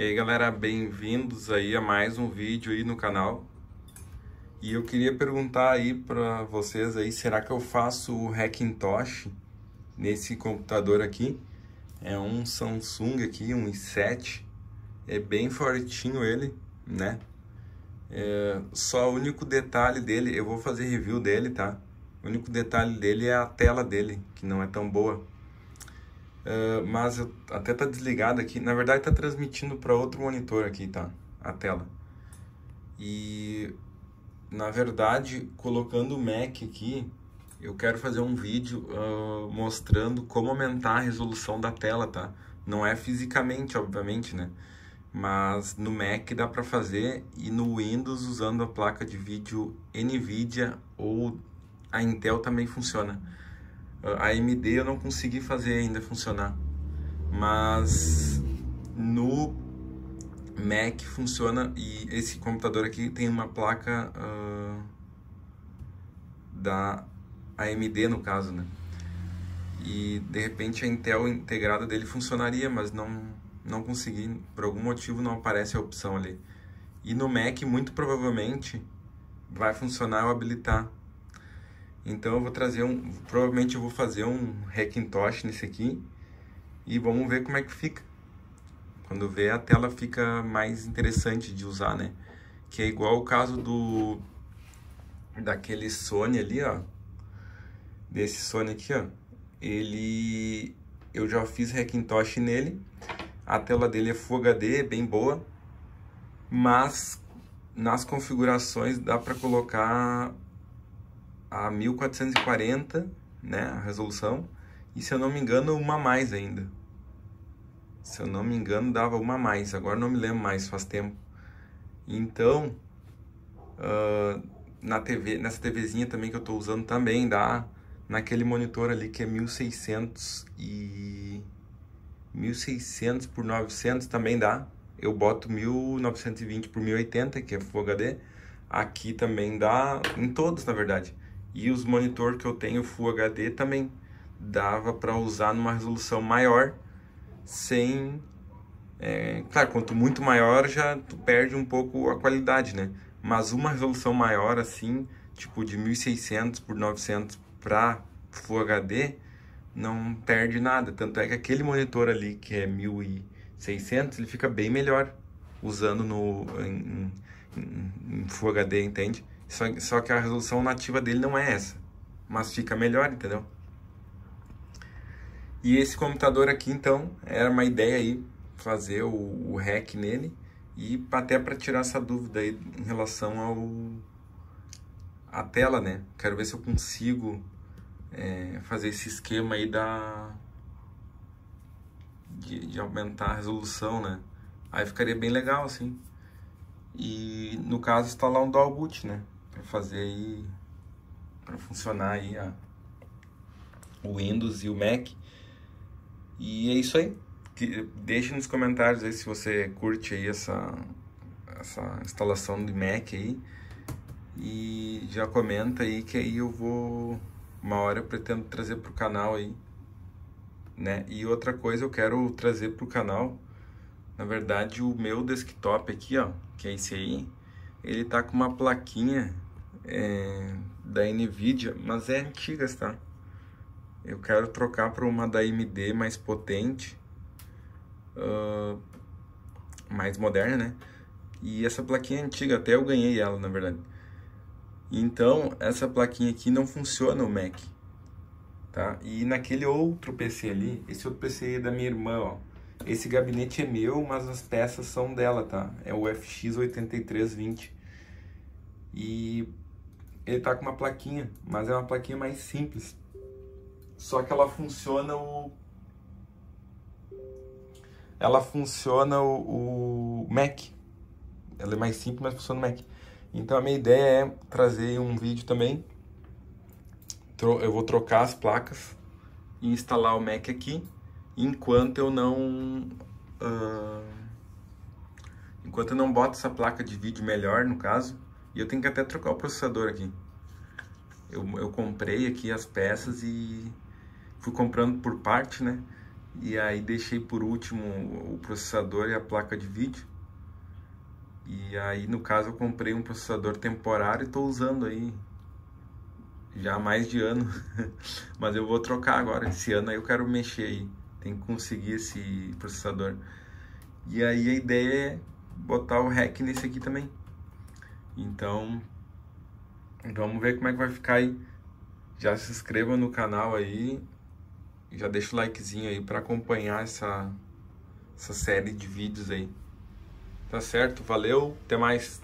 E aí galera, bem-vindos aí a mais um vídeo aí no canal E eu queria perguntar aí para vocês aí, será que eu faço o Hackintosh nesse computador aqui? É um Samsung aqui, um i7 É bem fortinho ele, né? É, só o único detalhe dele, eu vou fazer review dele, tá? O único detalhe dele é a tela dele, que não é tão boa ah, mas eu, até tá desligado aqui. Na verdade, tá transmitindo para outro monitor aqui, tá? A tela. E na verdade, colocando o Mac aqui, eu quero fazer um vídeo uh, mostrando como aumentar a resolução da tela, tá? Não é fisicamente, obviamente, né? Mas no Mac dá para fazer e no Windows usando a placa de vídeo NVIDIA ou a Intel também funciona a AMD eu não consegui fazer ainda funcionar. Mas no Mac funciona e esse computador aqui tem uma placa uh, da AMD no caso, né? E de repente a Intel integrada dele funcionaria, mas não, não consegui, por algum motivo não aparece a opção ali. E no Mac muito provavelmente vai funcionar eu habilitar então eu vou trazer um, provavelmente eu vou fazer um Hackintosh nesse aqui e vamos ver como é que fica. Quando vê a tela fica mais interessante de usar, né? Que é igual o caso do daquele Sony ali, ó. Desse Sony aqui, ó. Ele eu já fiz Hackintosh nele. A tela dele é Full HD, é bem boa, mas nas configurações dá para colocar a 1440, né, a resolução, e se eu não me engano, uma mais ainda. Se eu não me engano, dava uma mais, agora não me lembro mais, faz tempo. Então, uh, na TV, nessa TVzinha também que eu estou usando também dá, naquele monitor ali que é 1600 e 1600 por 900 também dá. Eu boto 1920 por 1080, que é Full HD. Aqui também dá, em todos, na verdade e os monitor que eu tenho Full HD também dava para usar numa resolução maior sem é, claro quanto muito maior já tu perde um pouco a qualidade né mas uma resolução maior assim tipo de 1600 por 900 para Full HD não perde nada tanto é que aquele monitor ali que é 1600 ele fica bem melhor usando no em, em, em Full HD entende só, só que a resolução nativa dele não é essa. Mas fica melhor, entendeu? E esse computador aqui, então, era uma ideia aí, fazer o, o hack nele e até para tirar essa dúvida aí em relação ao a tela, né? Quero ver se eu consigo é, fazer esse esquema aí da de, de, aumentar a resolução, né? Aí ficaria bem legal, assim. E no caso instalar um dual boot, né? fazer aí para funcionar aí a, o Windows e o Mac. E é isso aí. deixe nos comentários aí se você curte aí essa, essa instalação do Mac aí. E já comenta aí que aí eu vou... Uma hora eu pretendo trazer pro canal aí. Né? E outra coisa eu quero trazer pro canal. Na verdade, o meu desktop aqui, ó, que é esse aí, ele tá com uma plaquinha é, da Nvidia, mas é antiga, tá? Eu quero trocar para uma da AMD mais potente, uh, mais moderna, né? E essa plaquinha é antiga, até eu ganhei ela, na verdade. Então, essa plaquinha aqui não funciona o Mac, tá? E naquele outro PC ali, esse outro PC é da minha irmã, ó. Esse gabinete é meu, mas as peças são dela, tá? É o FX8320. E ele tá com uma plaquinha, mas é uma plaquinha mais simples. Só que ela funciona o ela funciona o, o Mac. Ela é mais simples, mas funciona o Mac. Então a minha ideia é trazer um vídeo também. Eu vou trocar as placas e instalar o Mac aqui, enquanto eu não uh, enquanto eu não boto essa placa de vídeo melhor, no caso, e eu tenho que até trocar o processador aqui. Eu, eu comprei aqui as peças e fui comprando por parte, né? E aí deixei por último o processador e a placa de vídeo. E aí, no caso, eu comprei um processador temporário e estou usando aí já há mais de ano. Mas eu vou trocar agora. Esse ano aí eu quero mexer aí. Tem que conseguir esse processador. E aí a ideia é botar o REC nesse aqui também. Então, vamos ver como é que vai ficar aí. Já se inscreva no canal aí, já deixa o likezinho aí para acompanhar essa, essa série de vídeos aí. Tá certo? Valeu, até mais!